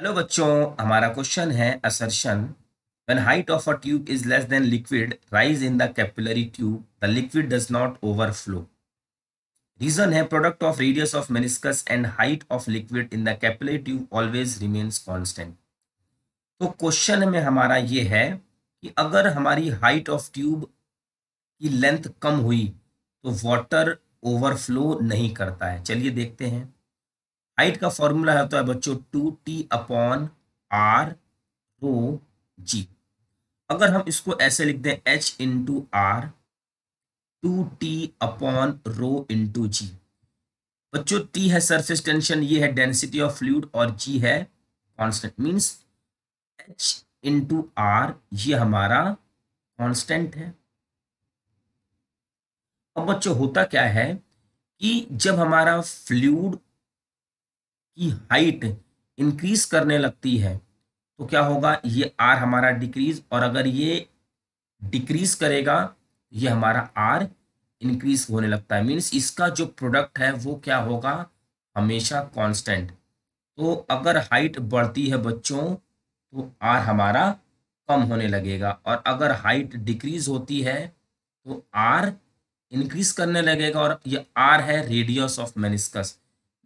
hello बच्चों हमारा question है assertion when height of a tube is less than liquid rise in the capillary tube the liquid does not overflow reason है product of radius of meniscus and height of liquid in the capillary tube always remains constant तो question में हमारा ये है कि अगर हमारी height of tube की लेंथ कम हुई तो वाटर ओवरफ्लो नहीं करता है चलिए देखते हैं हाइट का फॉर्मूला होता तो है बच्चों two T upon R rho G अगर हम इसको ऐसे लिख दें H into R two T upon rho into G बच्चों टी है सरफेस टेंशन ये है डेंसिटी ऑफ फ्लूड और जी है constant means H into R ये हमारा कांस्टेंट है अब बच्चों होता क्या है कि जब हमारा फ्लूड की हाइट इंक्रीज करने लगती है तो क्या होगा ये आर हमारा डिक्रीज और अगर ये डिक्रीज करेगा ये हमारा आर इंक्रीज होने लगता है मीन्स इसका जो प्रोडक्ट है वो क्या होगा हमेशा कांस्टेंट तो अगर हाइट बढ़ती है बच्चों तो आर हमारा कम होने लगेगा और अगर हाइट डिक्रीज होती है तो आर इंक्रीज करने लगेगा और ये आर है रेडियस ऑफ मेनिस्कस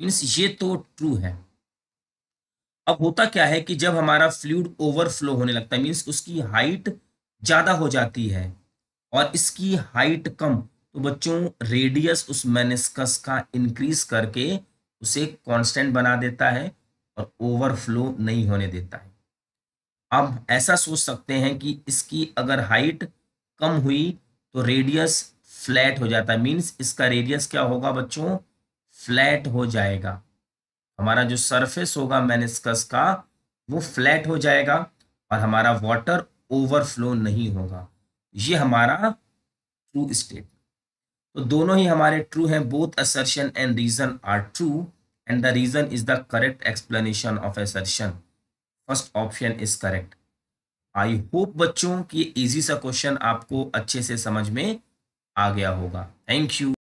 मीन्स ये तो ट्रू है अब होता क्या है कि जब हमारा फ्लूड ओवरफ्लो होने लगता है मीन्स उसकी हाइट ज़्यादा हो जाती है और इसकी हाइट कम तो बच्चों रेडियस उस मेनिस्कस का इंक्रीज करके उसे कांस्टेंट बना देता है और ओवरफ्लो नहीं होने देता है आप ऐसा सोच सकते हैं कि इसकी अगर हाइट कम हुई तो रेडियस फ्लैट हो जाता है मीन्स इसका रेडियस क्या होगा बच्चों फ्लैट हो जाएगा हमारा जो सरफेस होगा मेनिस्कस का वो फ्लैट हो जाएगा और हमारा वाटर ओवरफ्लो नहीं होगा ये हमारा ट्रू स्टेट तो दोनों ही हमारे ट्रू हैं both assertion and reason are true and the reason is the correct explanation of assertion first option is correct I hope बच्चों कि ये इजी सा क्वेश्चन आपको अच्छे से समझ में आ गया होगा थैंक यू